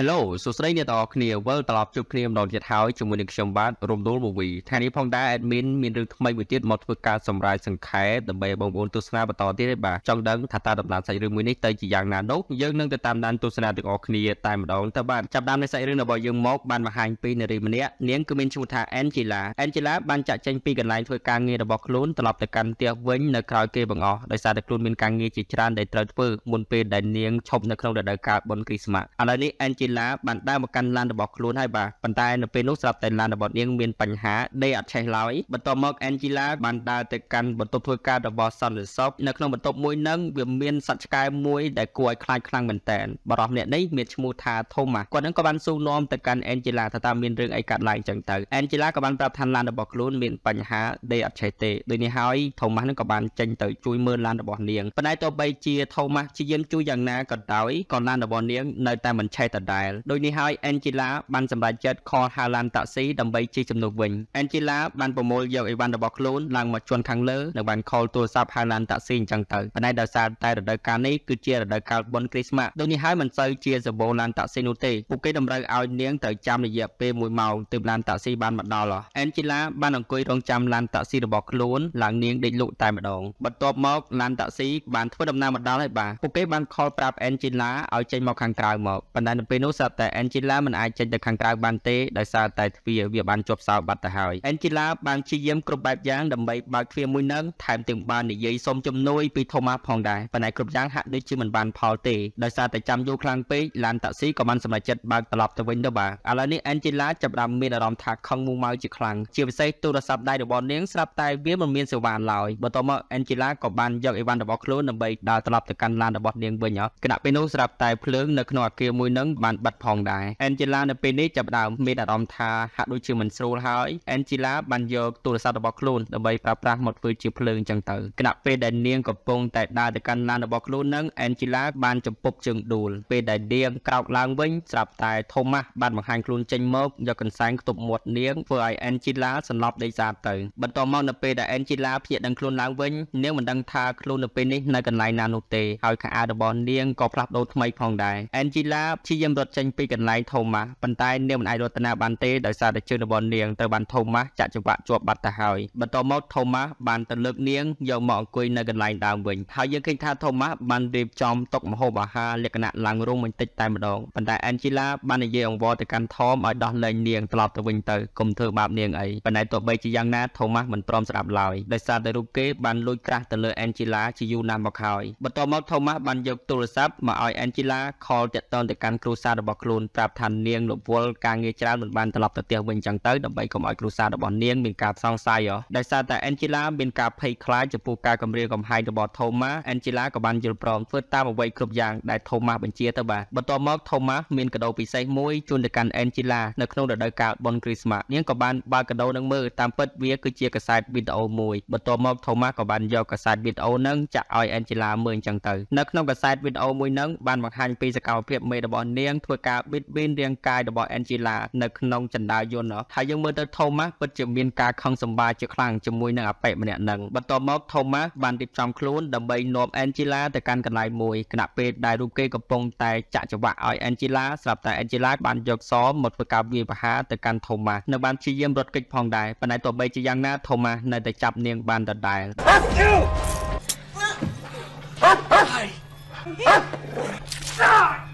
Hello សួស្តីអ្នកទាំងអស់គ្នាវិលត្រឡប់ជួបគ្នាម្ដងទៀតហើយជាមួយនឹងខ្ញុំបាទរំដួលបវីថ្ងៃនេះផងដែរ admin មានរឿងថ្មីមួយទៀតមកធ្វើការសម្រាយសង្ខេបដើម្បីបងប្អូនទស្សនាបន្តទៀតឯបាទចង់ដឹងថាតើដំណើរសាច់រឿងមួយនេះទៅជាយ៉ាងណានោះយើងនឹងទៅតាមដានទស្សនាទាំងអស់គ្នាតែម្ដងទៅបាទចាប់ដើមនៃសាច់រឿងរបស់យើងមកបានបង្ហាញពីនារីម្នាក់នាងគឺមានឈ្មោះថា Angela Angela បានចាក់ចែងពីកន្លែងធ្វើការងាររបស់ខ្លួនត្រឡប់ទៅកាន់ផ្ទះវិញនៅក្រោយគេបង្អស់ដោយសារតែខ្លួនមានការងារជាច្រើនដែលត្រូវធ្វើមុនពេលដែលនាងឈប់នៅក្នុងរដូវកាលបុណ្យគ្រីស្មាស់ឥឡូវនេះ Angela ចេឡាបានដើរមកកាន់ឡានរបស់ខ្លួនហើយបាទប៉ុន្តែនៅពេលនោះស្រាប់តែឡានរបស់នាងមានបញ្ហាដេកអត់ឆេះឡើយបន្ទាប់មកអេនជីឡាបានដើរទៅកាន់បន្ទប់ធ្វើការរបស់សន្តិសុខនៅក្នុងបន្ទប់មួយនឹងវាមានសត្វឆ្កែមួយដែលគួរឲ្យខ្លាចខ្លាំងមែនតើបរិះម្នាក់នេះមានឈ្មោះថាថូម៉ាគាត់នឹងក៏បានស៊ូនាំទៅកាន់អេនជីឡាថាតើមានរឿងអីកើតឡើងចឹងទៅអេនជីឡាក៏បានប្រាប់ថាឡានរបស់ខ្លួនមានបញ្ហាដេកអត់ឆេះទេដូចនេះហើយថូម៉ាស់នឹងក៏បានចេញទៅជួយមើលឡានរបស់នាងប៉ុន្តែទោះបីជាថូម៉ាស់ជាយាមជួយយ៉ាងណាក៏ដោយក៏ឡានរបស់នាងនៅតែមិនឆេះដដែលរ៉ែលដូចនេះហើយ Angela បានសម្រេចចិត្ត call Haaland taxi ដើម្បីជិះជំនួសវិញ Angela បានប្រមូលយកអីវ៉ាន់របស់ខ្លួនឡើងមកជន់ខាងលើនៅបាន call ទូរស័ព្ទ Haaland taxi អញ្ចឹងទៅប៉ុន្តែដោយសារតែរដូវកាលនេះគឺជារដូវកាលបុណ្យគ្រីស្មាស់ដូចនេះហើយមិនសូវជាសាបូឡានតាក់ស៊ីនោះទេពួកគេតម្រូវឲ្យនាងទៅចាំរយៈពេល1ម៉ោងទើបឡានតាក់ស៊ីបានមកដល់ Angela បានអង្គុយរង់ចាំឡានតាក់ស៊ីរបស់ខ្លួនឡើងនាងដេកលក់តែម្ដងបន្ទាប់មកឡានតាក់ស៊ីបានធ្វើដំណើរមកដល់ហើយបាទពួកគេបាន call ប្រាប់ Angela ឲ្យចេញមកខាងក្រៅមកប៉ុន្តែនៅពេលនោះស្រាប់តែ Angela មិនអាចចេញទៅខាងក្រៅបានទេដោយសារតែទ្វារវាបានជាប់សោរបាត់ទៅហើយ Angela បានព្យាយាមគ្រប់បែបយ៉ាងដើម្បីបើកទ្វារមួយនឹងថែមទាំងបាននិយាយសុំជំនួយពី Thomas ផងដែរប៉ុន្តែគ្រប់យ៉ាងហាក់ដូចជាមិនបានផលទេដោយសារតែចាំយូរខ្លាំងពេកឡានតាក់ស៊ីក៏បានសម្រេចចិត្តបើកត្រឡប់ទៅវិញទៅបាទឥឡូវនេះ Angela ចាប់ផ្ដើមមានអារម្មណ៍ថាខឹងមុម៉ៅជាខ្លាំងជាពិសេសទូរស័ព្ទដៃរបស់នាងស្រាប់តែវាមិនមានសេវាឡើយបន្ទាប់មក Angela ក៏បានយកអីវ៉ាន់របស់ខ្លួនដើម្បីដើរត្រឡប់ទៅកាន់ឡានរបស់នាងវិញគណៈពេលនោះស្រាប់តែភ្លើងនៅក្នុងអគារមួយនឹងបានបាត់ផងដែរអេនជីឡានៅពេលនេះចាប់ផ្ដើមមានអារម្មណ៍ថាហាក់ដូចជាមិនស្រួលហើយអេនជីឡាបានយកទូរស័ព្ទរបស់ខ្លួនដើម្បីប្រើប្រាស់មកធ្វើជាភ្លើងចឹងទៅគណៈពេលដែលនាងកំពុងតែដើរទៅកាន់ឡានរបស់ខ្លួននឹងអេនជីឡាបានចំពប់ជើងដួលពេលដែលនាងក្រោកឡើងវិញស្រាប់តែថូម៉ាស់បានបង្ហាញខ្លួនចេញមកយកកន្សែងខ្ទប់មាត់នាងធ្វើឲ្យអេនជីឡាសន្លប់ដេកសាទៅបន្ទាប់មកនៅពេលដែលអេនជីឡាភ្ញាក់ដឹងខ្លួនឡើងវិញនាងមិនដឹងថាខ្លួននៅពេលនេះនៅកន្លែងណានោះទេហើយខោអាវរបស់នាងក៏ផ្លាស់ប្ដូរថ្មីផងដែរអេនជីឡាព្យាយាមរត់ចេញពីកន្លែងថូម៉ាស់ប៉ុន្តែនាងមិនអាចរត់ទៅណាបានទេដោយសារតែជើងរបស់នាងត្រូវបានថូម៉ាស់ចាក់ចង្វាក់ជាប់បាត់ទៅហើយបន្ទាប់មកថូម៉ាស់បានទៅលើកនាងយកមកអង្គុយនៅកន្លែងដើមវិញហើយយើងឃើញថាថូម៉ាស់បានរៀបចំតុម្ហូបអាហារលក្ខណៈឡើងរងបន្តិចតែម្ដងប៉ុន្តែអេនជីឡាបាននិយាយអង្វរទៅកាន់ថមឲ្យដោះលែងនាងត្រឡប់ទៅវិញទៅកុំធ្វើបាបនាងអីប៉ុន្តែទោះបីជាយ៉ាងណាថូម៉ាស់មិនព្រមស្ដាប់ឡើយដោយសារតែរូបគេបានលួចក្រាស់ទៅលើអេនជីឡាជាយូរណាស់មកហើយបន្ទាប់មកថូម៉ាស់បានយកទូរស័ព្ទមកឲ្យអេនជីឡាខលតាក់ទងទៅកាន់គ្រូសាររបស់ខ្លួនប្រាប់ថានាងលវលការងារច្រើនមិនបានត្រឡប់ទៅផ្ទះវិញចឹងទៅដើម្បីកុំឲ្យគ្រួសាររបស់នាងមានការសង្ស័យដោយសារតែ Angela មានការភ័យខ្លាចចំពោះការគំរាមកំហែងរបស់ Thomas Angela ក៏បានយល់ព្រមធ្វើតាមអ្វីគ្រប់យ៉ាងដែល Thomas បញ្ជាទៅបាទបន្ទាប់មក Thomas មានកដោពិសេសមួយជូនទៅកាន់ Angela នៅក្នុងរដូវកាលបុណ្យគ្រីស្មាស់នាងក៏បានបើកកដោនឹងមើលតាមពិតវាគឺជាកាសែតវីដេអូមួយបន្ទាប់មក Thomas ក៏បានយកកាសែតវីដេអូនឹងចាក់ឲ្យ Angela មើលចឹងទៅនៅក្នុងកាសែតវីដេអូមួយនឹងបានបង្ហាញពីសកម្មភាពមេរបស់នាងនឹងធ្វើការបិទបៀនរាងកាយរបស់ Angela នៅក្នុងចណ្ដាលយន្តហើយយើងមើលទៅ Thomas ពិតជាមានការខឹងសម្បារជាខ្លាំងជាមួយនឹងអបិម្នាក់នឹងបន្ទាប់មក Thomas បានរៀបចំខ្លួនដើម្បីនាំ Angela ទៅកាន់កន្លែងមួយគណៈពេលដែលរូបគេកំពុងតែចាក់ចង្វាក់ឲ្យ Angela ស្រាប់តែ Angela បានយកសមកធ្វើការវាយប្រហារទៅកាន់ Thomas នៅបានព្យាយាមរត់គេចផងដែរប៉ុន្តែទោះបីជាយ៉ាងណា Thomas នៅតែចាប់នាងបានដដែល Hey! Hey! Hey!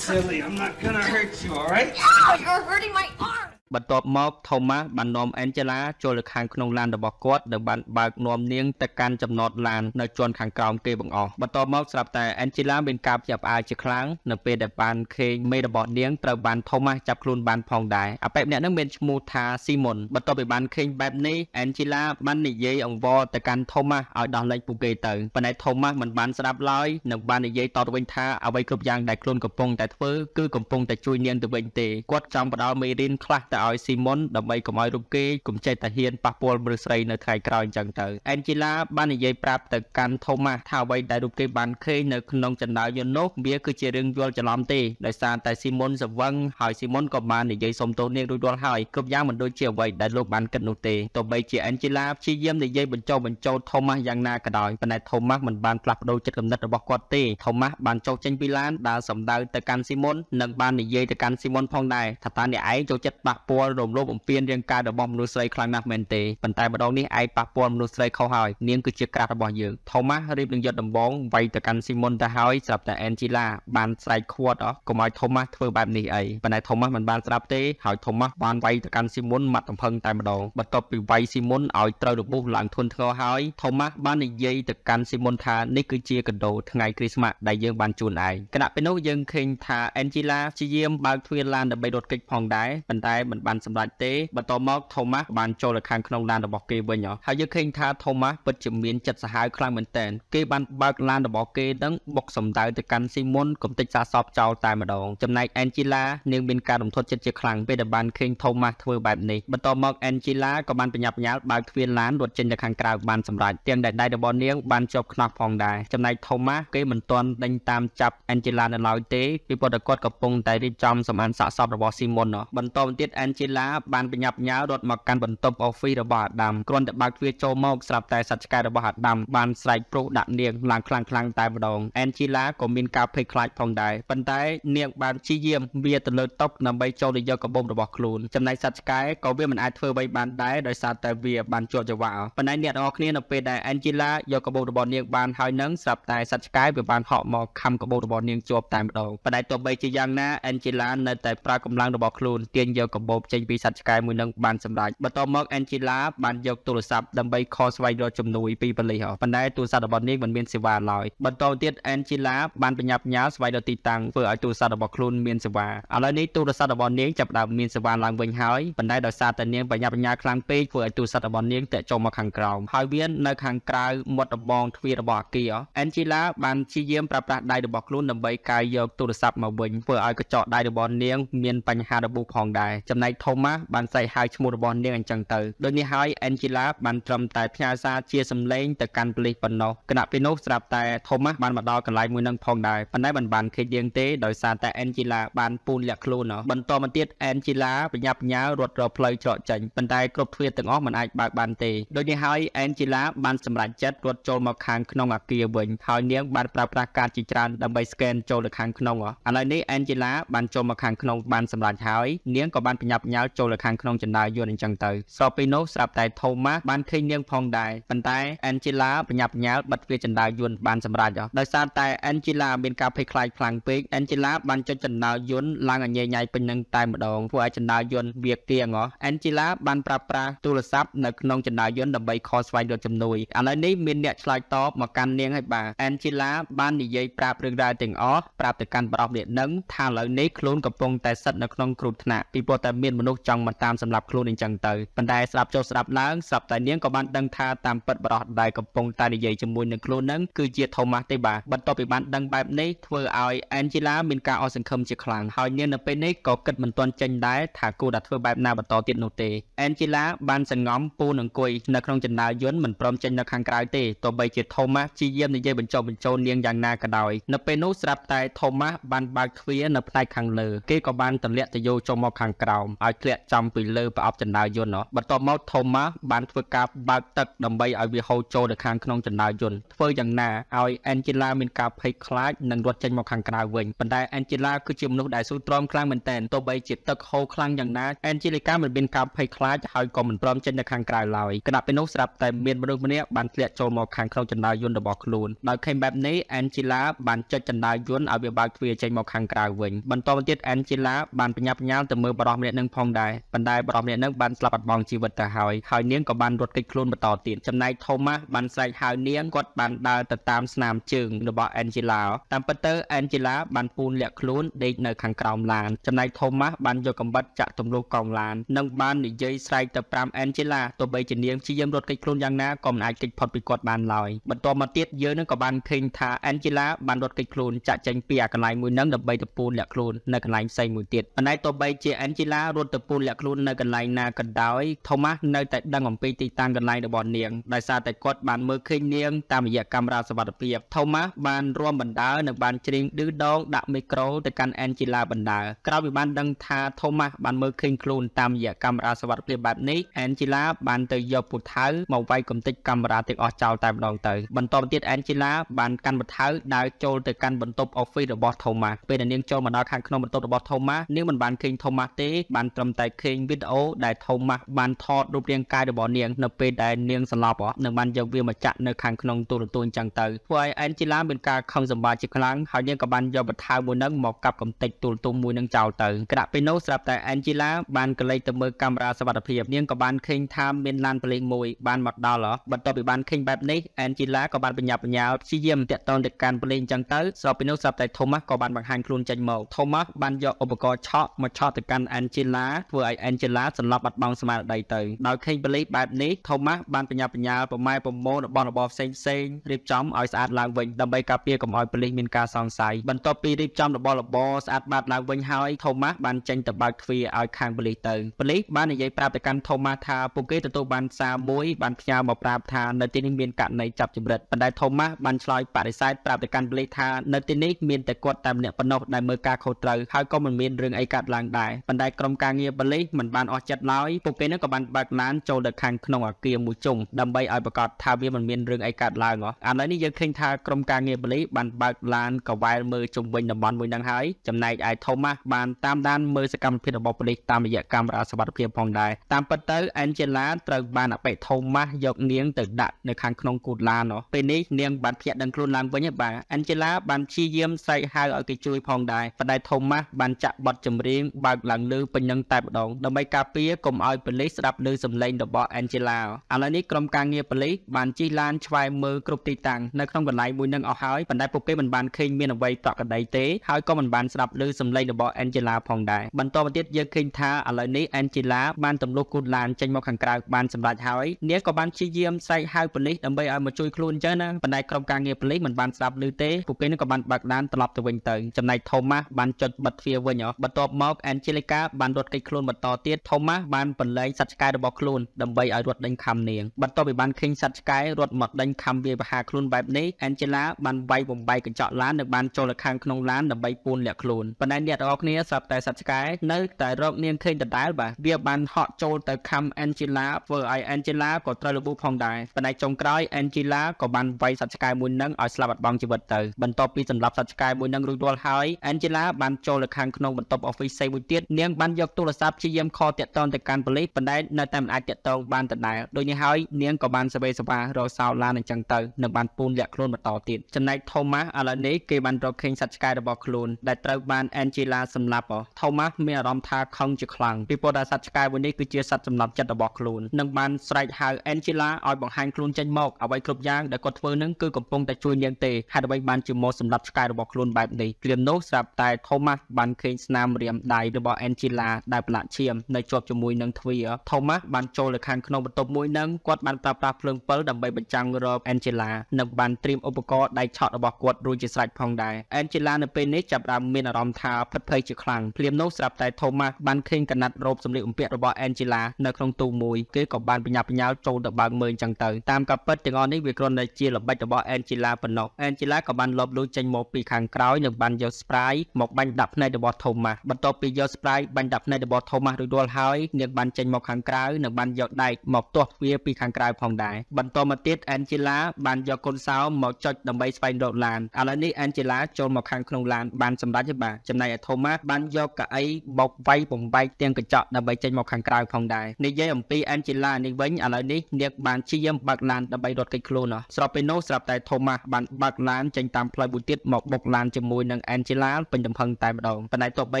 silly. I'm not gonna hurt you, all right? Ow! You're hurting my arm! បន្ទាប់មកថូម៉ាស់បាននាំអែនជេឡាចូលទៅខាងក្នុងឡានរបស់គាត់ដែលបានបើកនាំនាងទៅកាន់ចំណតឡាននៅជាន់ខាងក្រោមគេបង្អស់បន្ទាប់មកស្រាប់តែអែនជេឡាមានការចាប់អាយជាខ្លាំងនៅពេលដែលបានឃើញមេរបស់នាងត្រូវបានថូម៉ាស់ចាប់ខ្លួនបានផងដែរអប៉ែបអ្នកនឹងមានឈ្មោះថាស៊ីមុនបន្ទាប់ពីបានឃើញបែបនេះអែនជេឡាបាននិយាយអង្វរទៅកាន់ថូម៉ាស់ឲ្យដោះលែងពួកគេទៅប៉ុន្តែថូម៉ាស់មិនបានស្ដាប់ឡើយនិងបាននិយាយតទៅវិញថាអ្វីគ្រប់យ៉ាងដែលខ្លួនកំពុងតែធ្វើគឺកំពុងតែជួយនាងទៅវិញទេគាត់ចង់ផ្ដល់មេរៀនខ្លះទៅឲ្យស៊ីមុនដើម្បីកុំឲ្យរូបគេកុំចេះតែហ៊ានប៉ះពាល់មនុស្សស្រីនៅថ្ងៃក្រោយអញ្ចឹងទៅអេនជីឡាបាននិយាយប្រាប់ទៅកាន់ថូម៉ាស់ថាអ្វីដែលរូបគេបានឃើញនៅក្នុងចណ្ដាលយន្តនោះវាគឺជារឿងយល់ច្រឡំទេដោយសារតែស៊ីមុនសវឹងហើយស៊ីមុនក៏បាននិយាយសុំទោសនាងរួចរាល់ហើយគ្រប់យ៉ាងមិនដូចជាអ្វីដែលលោកបានគិតនោះទេទោះបីជាអេនជីឡាព្យាយាមនិយាយបញ្ចោបញ្ចោថូម៉ាស់យ៉ាងណាក៏ដោយប៉ុន្តែថូម៉ាស់មិនបានផ្លាស់ប្ដូរចិត្តគំនិតរបស់គាត់ទេថូម៉ាស់បានចុះចេញពីឡានដើរសំដៅទៅកាន់ស៊ីមុននិងបាននិយាយទៅកាន់ស៊ីមុនផងដែរថាតើអ្នកឯងចូលចិត្តបាក់ពាល់រំលោភបំពានរាងកាយរបស់មនុស្សស្រីខ្លាំងណាស់មែនទេប៉ុន្តែម្ដងនេះឯងប៉ះពាល់មនុស្សស្រីខុសហើយនាងគឺជាក្រាស់របស់យើងថូម៉ាស់រៀបនឹងយកដំបងវាយទៅកាន់ស៊ីមុនទៅហើយស្រាប់តែអេនជីឡាបានស្រែកខ្វាត់អស់កុំឲ្យថូម៉ាស់ធ្វើបែបនេះអីប៉ុន្តែថូម៉ាស់មិនបានស្ដាប់ទេហើយថូម៉ាស់បានវាយទៅកាន់ស៊ីមុនមាត់កំភឹងតែម្ដងបន្ទាប់ពីវាយស៊ីមុនឲ្យត្រូវរបួសឡើងធន់ធ្ងរហើយថូម៉ាស់បាននិយាយទៅកាន់ស៊ីមុនថានេះគឺជាកណ្ដូលថ្ងៃគ្រីស្មាស់ដែលយើងបានជូនឯងគណៈពេលនោះយើងឃើញថាអេនជីឡាជាយាមបើកទ្វារឡានដើម្បីរត់គេចផងដែរប៉ុន្តែមមិនបានសម្រេចទេបន្តមកថូម៉ាស់បានចូលទៅខាងក្នុងឡានរបស់គេវិញហើយយើងឃើញថាថូម៉ាស់ពិតជាមានចិត្តសាហាវខ្លាំងមែនទែនគេបានបើកឡានរបស់គេនឹងបុកសម្ដៅទៅកាន់ស៊ីមុនកំតិចសាសពចោលតែម្ដងចំណែកអែនជីឡានាងមានការរំធត់ចិត្តជាខ្លាំងពេលដែលបានឃើញថូម៉ាស់ធ្វើបែបនេះបន្តមកអែនជីឡាក៏បានបញ្ញាបញ្ញាលបើកទ្វារឡានរត់ចេញទៅខាងក្រៅបានសម្រេចទាំងដែលដៃរបស់នាងបានជាប់ខ្នោះផងដែរចំណែកថូម៉ាស់គេមិនទាន់ដេញតាមចាប់អែនជីឡានៅឡើយទេពីព្រោះតែគាត់កំពុងតែរៀបចំសម្អាតសាកសពរបស់ស៊ីមុនបន្តមកទៀតអែអេនជេឡាបានបញ្ញាប់ញើរត់មកកាន់បន្ទប់អូហ្វីសរបស់អាដាមគ្រាន់តែបើកទ្វារចូលមកស្រាប់តែសត្វឆ្កែរបស់អាដាមបានស្រែកព្រុសដាក់នាងឡើងខ្លាំងខ្លាំងតែម្ដងអេនជេឡាក៏មានការភ័យខ្លាចផងដែរប៉ុន្តែ នាង បានព្យាយាមវាទៅលើតុដើម្បីចូលទៅយកកបោមរបស់ខ្លួនចំណែកសត្វឆ្កែក៏វាមិនអាចធ្វើអ្វីបានដែរដោយសារតែវាបានជាប់ចង្វាក់ប៉ុន្តែអ្នកទាំងអស់គ្នានៅពេលដែលអេនជេឡាយកកបោមរបស់នាងបានហើយនឹងស្រាប់តែសត្វឆ្កែវាបានហក់មកខំកបោមរបស់នាងជាប់តែម្ដងប៉ុន្តែទោះបីជាយ៉ាងណាអេនជេឡានៅតែប្រើកម្លាំងរបស់ខ្លួនទាញយកកបោបចេញពីសັດឆ្កែមួយនឹងបានសម្រេចបន្ទាប់មកអេនជីឡាបានយកទូរស័ព្ទដើម្បីខស្វែងរកជំនួយពីប៉ូលីសប៉ុន្តែទូរស័ព្ទរបស់នាងមិនមានសេវាឡើយបន្តទៀតអេនជីឡាបានបញ្ញាប់ញាស្វែងរកទីតាំងធ្វើឲ្យទូរស័ព្ទរបស់ខ្លួនមានសេវាឥឡូវនេះទូរស័ព្ទរបស់នាងចាប់ដើមមានសេវាឡើងវិញហើយប៉ុន្តែដោយសារតែនាងបញ្ញាប់ញាខ្លាំងពេកធ្វើឲ្យទូរស័ព្ទរបស់នាងតាក់ចូលមកខាងក្រោមហើយវានៅខាងក្រៅមាត់ដំបងទ្វាររបស់អគារអេនជីឡាបានព្យាយាមប្រើប្រាស់ដៃរបស់ខ្លួនដើម្បីកាយយកទូរស័ព្ទមកវិញធ្វើឲ្យកញ្ចក់ដៃរបស់នាងមានបញ្ហារបួសផងដែរចំណែចំណែក Thomas បានស្អីហៅឈ្មោះរបស់នាងអញ្ចឹងទៅដូចនេះហើយ Angela បានត្រឹមតែផ្ញើសារជាសម្លេងទៅកាន់ប៉ូលីសប៉ុណ្ណោះគណៈពេលនោះស្រាប់តែ Thomas បានមកដល់កន្លែងមួយនឹងផងដែរប៉ុន្តែមិនបានឃើញនាងទេដោយសារតែ Angela បានពូនលាក់ខ្លួនបន្តមកទៀត Angela បញ្ញាបញ្ញារត់រកផ្លូវច្រកចេញប៉ុន្តែគ្រប់ទ្វារទាំងអស់មិនអាចបើកបានទេដូចនេះហើយ Angela បានសម្រេចចិត្តរត់ចូលមកខាងក្នុងអាគារវិញហើយនាងបានប្រើប្រាស់កាតជាច្រើនដើម្បី scan ចូលទៅខាងក្នុងឥឡូវនេះ Angela បានចូលមកខាងក្នុងបានសម្រេចហើយនាងក៏បានបញ្ញាញាប់ញ៉ាវចូលទៅខាងក្នុងចណ្ដាលយន្តអញ្ចឹងទៅស្របពេលនោះស្រាប់តែថូម៉ាសបានឃើញនាងផងដែរប៉ុន្តែអែនជីឡាបញ្ញាប់ញ៉ាវបិទទ្វារចណ្ដាលយន្តបានសម្រេចដោយសារតែអែនជីឡាមានការភ័យខ្លាចខ្លាំងពេកអែនជីឡាបានចុចចណ្ដាលយន្តឡើងអញញ៉ៃពេញនឹងតែម្ដងធ្វើឲ្យចណ្ដាលយន្តវាគៀងអែនជីឡាបានប្រាប់ប្រាស់ទូរស័ព្ទនៅក្នុងចណ្ដាលយន្តដើម្បីខស្វែងរកជំនួយឥឡូវនេះមានអ្នកឆ្លើយតបមកកាន់នាងឲ្យបាទអែនជីឡាបាននិយាយប្រាប់រឿងរ៉ាវទាំងអស់ប្រាប់ទៅកាន់ប្រុសនេះនឹងថាឥឡូវនេះខ្លួនកំពុងតែស្ថិតនៅក្នុងគ្រោះថ្នាក់ពីព្រោះតែមានមនុស្សចង់មកតាមសម្រាប់ខ្លួនអីចឹងទៅប៉ុន្តែស្ដាប់ចុះស្ដាប់ឡើងស្រាប់តែនាងក៏បានដឹងថាតាមពិតបរោះដែលកំពុងតែនិយាយជាមួយនឹងខ្លួននឹងគឺជាថូម៉ាស់ទេបាទបន្ទាប់ពីបានដឹងបែបនេះធ្វើឲ្យអែនជីឡាមានការអស់សង្ឃឹមជាខ្លាំងហើយនាងនៅពេលនេះក៏គិតមិនទាន់ចេញដែរថាគួរតែធ្វើបែបណាបន្តទៀតនោះទេអែនជីឡាបានសង្ងំពូនឹងគួយនៅក្នុងចំណោយយន្តមិនព្រមចេញនៅខាងក្រៅទេទោះបីជាថូម៉ាស់ជាយាមនិយាយបញ្ចុះបញ្ចូលនាងយ៉ាងណាក៏ដោយនៅពេលនោះស្រាប់តែថូម៉ាស់បានបើកទ្វារនៅផ្នែកខាងលើគេក៏បានទម្លាក់ទៅយោចូលមកខាងក្រោមឲ្យធ្លាក់ចំពីលើប្រអប់ចំណោយយន្តបន្ទាប់មកថូម៉ាបានធ្វើការបើកទឹកដើម្បីឲ្យវាហូរចូលទៅខាងក្នុងចំណោយយន្តធ្វើយ៉ាងណាឲ្យអេនជេឡាមានការភ័យខ្លាចនិងរត់ចេញមកខាងក្រៅវិញប៉ុន្តែអេនជេឡាគឺជាមនុស្សដែលស៊ូទ្រាំខ្លាំងមែនទែនទោះបីជាទឹកហូរខ្លាំងយ៉ាងណាអេនជេលីកាមិនមានការភ័យខ្លាចហើយក៏មិនព្រមចេញទៅខាងក្រៅឡើយគណៈពេលនោះស្រាប់តែមានមនុស្សម្នាក់បានធ្លាក់ចូលមកខាងក្នុងចំណោយយន្តរបស់ខ្លួនដោយឃើញបែបនេះអេនជេឡាបានចុចចំណោយយន្តឲ្យវាបើកទ្វារចេញមកខាងក្រៅវិញបន្តមកទៀតអេនជេឡាបានបញ្ញាបញ្ញាទៅមើលបរិះម្នាក់នាក់នឹងផងដែរប៉ុន្តែបរិមម្នាក់នឹងបានស្លាប់បាត់បង់ជីវិតទៅហើយហើយនាងក៏បានរត់គេចខ្លួនបន្តទៀតចំណែកថូម៉ាស់បានស្រែកហៅនាងគាត់បានដើរទៅតាមស្នាមជើងរបស់អេនជីឡាតាមពិតទៅអេនជីឡាបានពូនលាក់ខ្លួនដេកនៅខាងក្រោមឡានចំណែកថូម៉ាស់បានយកកំបិតចាក់ទម្លុះកងឡាននិងបាននិយាយស្រែកទៅ5អេនជីឡាទោះបីជានាងព្យាយាមរត់គេចខ្លួនយ៉ាងណាក៏មិនអាចគេចផុតពីគាត់បានឡើយបន្ទាប់មកទៀតយើងនឹងក៏បានឃើញថាអេនជីឡាបានរត់គេចខ្លួនចាក់ចេញពីអាកន្លែងមួយនឹងដើម្បីទៅពូនលាក់ខ្លួននៅកន្លែងផ្សេងមួយទៀតប៉ុន្តែទោះបីជាអេនជីឡាណារត់ទៅពូនលាក់ខ្លួននៅកន្លែងណាក៏ដោយថូម៉ាស់នៅតែដឹងអំពីទីតាំងកន្លែងរបស់នាងដោយសារតែគាត់បានមើលឃើញនាងតាមរយៈកាមេរ៉ាសវត្ថិភាពថូម៉ាស់បានរួមបណ្ដានិងបានច្រៀងឌឺដងដាក់មីក្រូទៅកាន់អែនជីឡាបណ្ដាក្រោយពីបានដឹងថាថូម៉ាស់បានមើលឃើញខ្លួនតាមរយៈកាមេរ៉ាសវត្ថិភាពបែបនេះអែនជីឡាបានទៅយកពូថៅមកវាយកំទេចកាមេរ៉ាទាំងអស់ចោលតែម្ដងទៅបន្តមកទៀតអែនជីឡាបានកាន់ពូថៅដើរចូលទៅកាន់បន្ទប់ office របស់ថូម៉ាស់ពេលដែលនាងចូលមកដល់ខាងក្នុងបន្ទប់របស់ថូម៉ាស់នាងមិនបានឃើញថូម៉ាស់ទេបានត្រឹមតែឃើញវីដេអូដែលថូម៉ាស់បានថតរូបរាងកាយរបស់នាងនៅពេលដែលនាងសន្លប់នឹងបានយកវាមកចាក់នៅខាងក្នុងទូរទស្សន៍ចឹងទៅធ្វើឲ្យអែនជីឡាមានការខឹងសម្បាជាខ្លាំងហើយនាងក៏បានយកបថៅមួយនឹងមកកាប់កំទេចទូរទស្សន៍មួយនឹងចោលទៅក្រៅពេលនោះស្រាប់តែអែនជីឡាបានកលេចទៅមើលកាមេរ៉ាសវត្ថិភាពនាងក៏បានឃើញថាមានឡានប្លេកមួយបានមកដល់បន្ទាប់ពីបានឃើញបែបនេះអែនជីឡាក៏បានបញ្ញាបញ្ញាព្យាយាមតាក់ទងទៅកាន់ប្លេកចឹងទៅស្រាប់ពីនោះស្រាប់តែថូម៉ាស់ក៏បានបង្ហាញខ្លួនចេញមកថូម៉ាស់បានយកឧបករណ៍ឆក់មកឆក់ទៅកាន់អែនជី Angela ធ្វើឲ្យ Angela សន្លប់បាត់បង់ស្មារតីទៅដោយឃើញប៉ូលីសបែបនេះ Thomas បានបញ្ញាបញ្ញាលប្រម៉ែប្រមូលរបស់របរផ្សេងផ្សេងរៀបចំឲ្យស្អាតឡើងវិញដើម្បីការពារកុំឲ្យប៉ូលីសមានការសង្ស័យបន្ទាប់ពីរៀបចំរបស់របរស្អាតបាត់ឡើងវិញហើយ Thomas បានចេញទៅបើកទ្វារឲ្យខាងប៉ូលីសទៅប៉ូលីសបាននិយាយប្រាប់ទៅកាន់ Thomas ថាពួកគេទទួលបានសារមួយបានផ្ញើមកប្រាប់ថានៅទីនេះមានករណីចាប់ចម្រិតប៉ុន្តែ Thomas បានឆ្លើយបដិសេធប្រាប់ទៅកាន់ប៉ូលីសថានៅទីនេះមានតែគាត់តែម្នាក់ប៉ុណ្ណោះដែលមើលការខុសត្រូវហើយក៏មិនមានរឿងអីកើតឡើងដែរប៉ុន្តែក្រុមការងារបលិសមិនបានអស់ចិត្តឡើយពួកគេនឹងក៏បានបើកឡានចូលទៅខាងក្នុងអាគារមួយជុំដើម្បីឲ្យប្រកាសថាវាមិនមានរឿងអីកើតឡើងហ៎ឥឡូវនេះយើងឃើញថាក្រុមការងារបលិសបានបើកឡានកវ៉ែលមើលជុំវិញតំបន់មួយនឹងហើយចំណែកឯថូម៉ាស់បានតាមដានមើលសកម្មភាពរបស់បលិសតាមរយៈកាមេរ៉ាសវត្ថិភាពផងដែរតាមពិតទៅអែនជេឡាត្រូវបានអបិថូម៉ាស់យក នាងទៅដាក់នៅខាងក្នុងគូតឡានហ៎ពេលនេះនាងបានភ្ញាក់ដឹងខ្លួនឡើងវិញហើយបាទអែនជេឡាបានព្យាយាមសែកហៅឲ្យគេជួយផងដែរប៉ុន្តែថូម៉ាស់បានចាក់បត់ចម្រៀងបើកឡើងលើពេញនឹងតែម្ដងដើម្បីការពារកុំឲ្យប៉ូលីសស្ដាប់ឮសំឡេងរបស់ Angela ឥឡូវនេះក្រុមការងារប៉ូលីសបានជិះឡានឆ្វែងមើលគ្រប់ទីតាំងនៅក្នុងកន្លែងមួយនឹងអស់ហើយប៉ុន្តែពួកគេមិនបានឃើញមានអ្វីប្រក្រតីទេហើយក៏មិនបានស្ដាប់ឮសំឡេងរបស់ Angela ផងដែរបន្តមកទៀតយើងឃើញថាឥឡូវនេះ Angela បានទម្លុះគូនឡានចេញមកខាងក្រៅបានសម្រេចហើយនាងក៏បានព្យាយាមស្រែកហៅប៉ូលីសដើម្បីឲ្យមកជួយខ្លួនអញ្ចឹងណាប៉ុន្តែក្រុមការងារប៉ូលីសមិនបានស្ដាប់ឮទេពួកគេនឹងក៏បានបើកឡានត្រឡប់ទៅវិញទៅចំណែក Thomas បានចុចបិទទ្វារវិញហ៎បន្ទាប់មក Angelica បានរត់គេចខ្លួនបន្តទៀតថូម៉ាស់បានបន្លែងសត្វឆ្កែរបស់ខ្លួនដើម្បីឲ្យរត់ដេញខាំនាងបន្ទាប់ពីបានឃើញសត្វឆ្កែរត់មកដេញខាំវាប្រហារខ្លួនបែបនេះអេនជេឡាបានវាយបំបែកកញ្ចក់ឡាននិងបានចូលទៅខាងក្នុងឡានដើម្បីពួនលាក់ខ្លួនប៉ុន្តែអ្នកនរអគ្នាស្រាប់តែសត្វឆ្កែនៅតែរកនាងឃើញដដែលបាទវាបានហក់ចូលទៅខាំអេនជេឡាធ្វើឲ្យអេនជេឡាក៏ត្រូវលបូផងដែរប៉ុន្តែចុងក្រោយអេនជេឡាក៏បានវាយសត្វឆ្កែមួយនឹងឲ្យស្លាប់បាត់បង់ជីវិតទៅបន្ទាប់ពីសម្លាប់សត្វឆ្កែមួយនឹងរួចរាល់ហើយអេនជេឡាបានចូលទៅខាងក្នុងបន្ទប់ office មួយទៀតនាងបានយកយកទូរស័ព្ទព្យាយាមខតាក់ទងទៅកាន់ប៉ូលីសប៉ុន្តែនៅតែមិនអាចតាក់ទងបានដដែលដូចនេះហើយ នាងក៏បានសវេសវ៉ារសោឡានអញ្ចឹងទៅនៅបានពូនលាក់ខ្លួនបន្តទៀតចំណែកថូម៉ាស់ឥឡូវនេះគេបានរកឃើញសត្វឆ្កែរបស់ខ្លួន ដែលត្រូវបានអែនជីឡាសម្លាប់ថូម៉ាស់មានអារម្មណ៍ថាខឹងជាខ្លាំងពីព្រោះថាសត្វឆ្កែមួយនេះគឺជាសត្វសម្លាប់ចិត្តរបស់ខ្លួននឹងបានស្រែកហៅអែនជីឡាឲ្យបង្ហាញខ្លួនចេញមកអ្វីគ្រប់យ៉ាងដែលគាត់ធ្វើនឹងគឺកំពុងតែជួយនាងទេហេតុអ្វីបានជាមកសម្លាប់ឆ្កែរបស់ខ្លួនបែបនេះគ្រាមនោះស្រាប់តែថូម៉ាស់បានឃើញស្នាមរាមដៃរបស់អែនជីឡាសាដែលប្រឡាក់ឈាមនៅជាប់ជាមួយនឹងទ្វារថូម៉ាស់បានចូលទៅខាងក្នុងបន្ទប់មួយនឹងគាត់បានប្រើប្រាស់ភ្លើងពិលដើម្បីបញ្ចាំងរកអែនជេឡានិងបានត្រៀមឧបករណ៍ដៃឆោតរបស់គាត់រួចជាស្រេចផងដែរអែនជេឡានៅពេលនេះចាប់បានមានអារម្មណ៍ថាភិតភ័យជាខ្លាំងភ្លាមនោះស្រាប់តែថូម៉ាស់បានឃើញកណាត់រ៉ូបសម្លៀកបំពាក់របស់អែនជេឡានៅក្នុងទូមួយគេក៏បានបញ្ញាបញ្ញាលចូលទៅបើកមើលចឹងទៅតាមការពិតទាំងអស់នេះវាគ្រាន់តែជាល្បិចរបស់អែនជេឡាប៉ុណ្ណោះអែនជេឡាក៏បានលបលូចេញមកពីខាងក្រោយនិងបានយកស្ព្រាយមកបាញ់ដាក់ផ្នែករបស់ថូម៉ាស់បន្ទាប់ពីយកស្ព្រាយបាញ់ដាក់ផ្នែករបស់ថូម៉ាស់រួចរាល់ហើយនាងបានចេញមកខាងក្រៅនិងបានយកដែកមកទាស់វាពីខាងក្រៅផងដែរបន្តមកទៀតអែនជេឡាបានយកកូនសោមកចុចដើម្បីស្វែងរកឡានឥឡូវនេះអែនជេឡាចូលមកខាងក្នុងឡានបានសម្រេចហើយបាទចំណែកឯថូម៉ាស់បានយកកៅអីបោកវាយបំបែកទាំងកញ្ចក់ដើម្បីចេញមកខាងក្រៅផងដែរនិយាយអំពីអែនជេឡានេះវិញឥឡូវនេះនាងបានជាមបើកឡានដើម្បីរត់គេចខ្លួនស្របពេលនោះស្រាប់តែថូម៉ាស់បានបើកឡានចេញតាមផ្លូវមួយទៀតមកបុកឡានជាមួយនឹងអែនជេឡាពេញទំហឹងតែម្ដងប៉ុន្តែទោះបី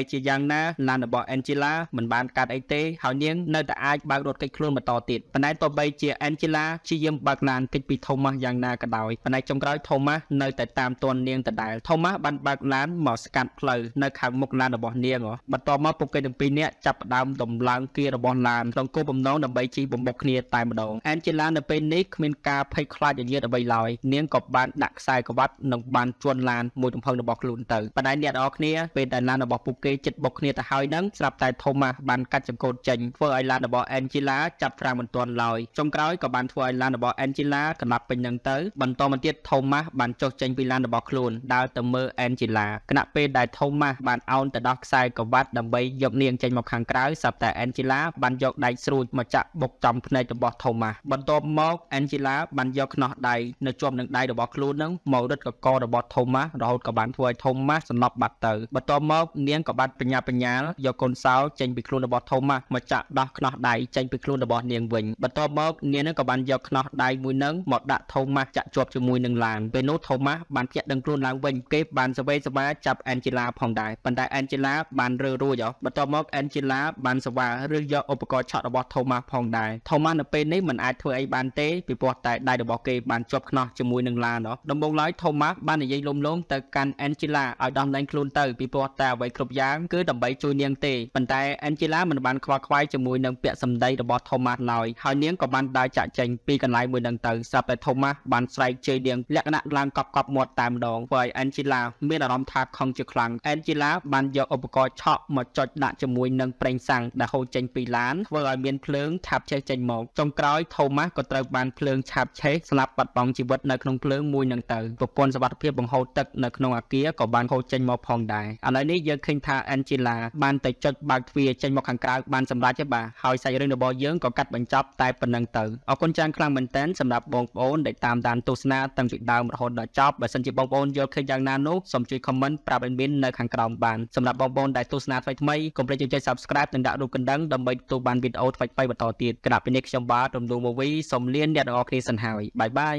ជាយ៉ាងណាឡានរបស់អែនជាឡាមិនបានកាត់អីទេហើយនាងនៅតែអាចបើករត់គេចខ្លួនបន្តទៀតប៉ុន្តែទោះបីជាអេនជីឡាព្យាយាមបើកឡានគេចពីថូម៉ាស់យ៉ាងណាក៏ដោយប៉ុន្តែចុងក្រោយថូម៉ាស់នៅតែតាមទាន់នាងដដែលថូម៉ាស់បានបើកឡានមកស្កាត់ផ្លូវនៅខាងមុខឡានរបស់នាងបន្ទាប់មកពួកគេទាំងពីរនាក់ចាប់ផ្ដើមដំឡើងគៀរបស់ឡានក្នុងគោលបំណងដើម្បីជិះបំបុកគ្នាតែម្ដងអេនជីឡានៅពេលនេះគ្មានការភ័យខ្លាចរញៀតអ្វីឡើយនាងក៏បានដាក់ខ្សែក្បាត់និងបានជន់ឡានមួយទំហឹងរបស់ខ្លួនទៅប៉ុន្តែអ្នកនរគ្នាពេលដែលឡានរបស់ពួកគេចិត្តបុកគ្នាទៅហើយនឹងស្រាប់ប់តែថូម៉ាស់បានកាត់ចង្កូតចេញធ្វើឲ្យឡានរបស់អេនជីឡាចាប់ត្រាំមិនទាន់ឡើយចុងក្រោយក៏បានធ្វើឲ្យឡានរបស់អេនជីឡាកណ្ដាប់ពេញនឹងទៅបន្តមកទៀតថូម៉ាស់បានចុះចេញពីឡានរបស់ខ្លួនដើរទៅមើលអេនជីឡាគណៈពេលដែលថូម៉ាស់បានអោនទៅដោះខ្សែក្រវ៉ាត់ដើម្បីយកនាងចេញមកខាងក្រៅស្រាប់តែអេនជីឡាបានយកដៃស្រួចមកចាក់បុកចំភ្នែករបស់ថូម៉ាស់បន្ទាប់មកអេនជីឡាបានយកខ្នោះដៃនៅជាប់នឹងដៃរបស់ខ្លួននឹងមករឹតកករបស់ថូម៉ាស់រហូតក៏បានធ្វើឲ្យថូម៉ាស់សន្លប់បាត់ទៅបន្ទាប់មកនាងក៏បានបញ្ញាបញ្ញាយកកូនសោចេញពីខ្លួនរបស់ថូម៉ាស់មកចាក់ដោះខ្នោះដៃចេញពីខ្លួនរបស់នាងវិញបន្ទាប់មកនាងនឹងក៏បានយកខ្នោះដៃមួយនឹងមកដាក់ថូម៉ាស់ចាក់ជាប់ជាមួយនឹងឡានពេលនោះថូម៉ាស់បានភ្ញាក់ដឹងខ្លួនឡើងវិញគេបានសវេសវាចាប់អែនជេឡាផងដែរប៉ុន្តែអែនជេឡាបានរើរួចបន្ទាប់មកអែនជេឡាបានសវ៉ាឬយកឧបករណ៍ឆក់របស់ថូម៉ាស់ផងដែរថូម៉ាស់នៅពេលនេះមិនអាចធ្វើអីបានទេពីព្រោះតែដៃរបស់គេបានជាប់ខ្នោះជាមួយនឹងឡានដំបូងឡើយថូម៉ាស់បាននិយាយលំលងទៅកាន់អែនជេឡាឲ្យដោះលែងខ្លួនទៅពីព្រោះតែអ្វីគ្រប់យ៉ាងគឺដើម្បីជួយនាងទេប៉ុន្តែអេនជីឡាមិនបានខ្វល់ខ្វាយជាមួយនឹងពាក្យសម្ដីរបស់ថូម៉ាស់ឡើយហើយនាងក៏បានដើរចាក់ចែងពីកន្លែងមួយនឹងទៅស្រាប់តែថូម៉ាស់បានស្រែកជេរនាង លក្ខណៈឡើងកប់កប់មាត់តែម្ដងធ្វើឲ្យអេនជីឡាមានអារម្មណ៍ថាខឹងជាខ្លាំងអេនជីឡា បានយកឧបករណ៍ឆក់មកចុចដាក់ជាមួយនឹងប្រេងសាំងដែលហូរចេញពីឡានធ្វើឲ្យមានភ្លើងឆាបឆេះចេញមកចុងក្រោយថូម៉ាស់ក៏ត្រូវបានភ្លើងឆាបឆេះស្លាប់បាត់បង់ជីវិតនៅក្នុងភ្លើងមួយនឹងទៅប្រព័ន្ធសុវត្ថិភាពបង្ហូរទឹកនៅក្នុងអាគារក៏បានហូរចេញមកផងដែរឥឡូវនេះយើងឃើញថាអេនជីឡាបានទៅចុចបើកទ្វារចេញមកខាងក្រៅបានសម្រេចទេបាទហើយសាច់រឿងរបស់យើងក៏កាត់បញ្ចប់តែប៉ុណ្្នឹងទៅអរគុណច្រើនខ្លាំងមែនទែនសម្រាប់បងប្អូនដែលតាមដានទស្សនាតាំងពីដើមរហូតដល់ចប់បើសិនជាបងប្អូនយល់ឃើញយ៉ាងណានោះសូមជួយ comment ប្រាប់ឲ្យមាននៅខាងក្រោមបានសម្រាប់បងប្អូនដែលទស្សនាថ្មីថ្មីកុំភ្លេចចុច subscribe និងដាក់រូបកណ្ដឹងដើម្បីទទួលបានវីដេអូថ្មីថ្មីបន្តទៀតក្រៅពីនេះខ្ញុំបាទរំលងមួយវីសូមលានអ្នកទាំងអស់គ្នាសិនហើយបាយបាយ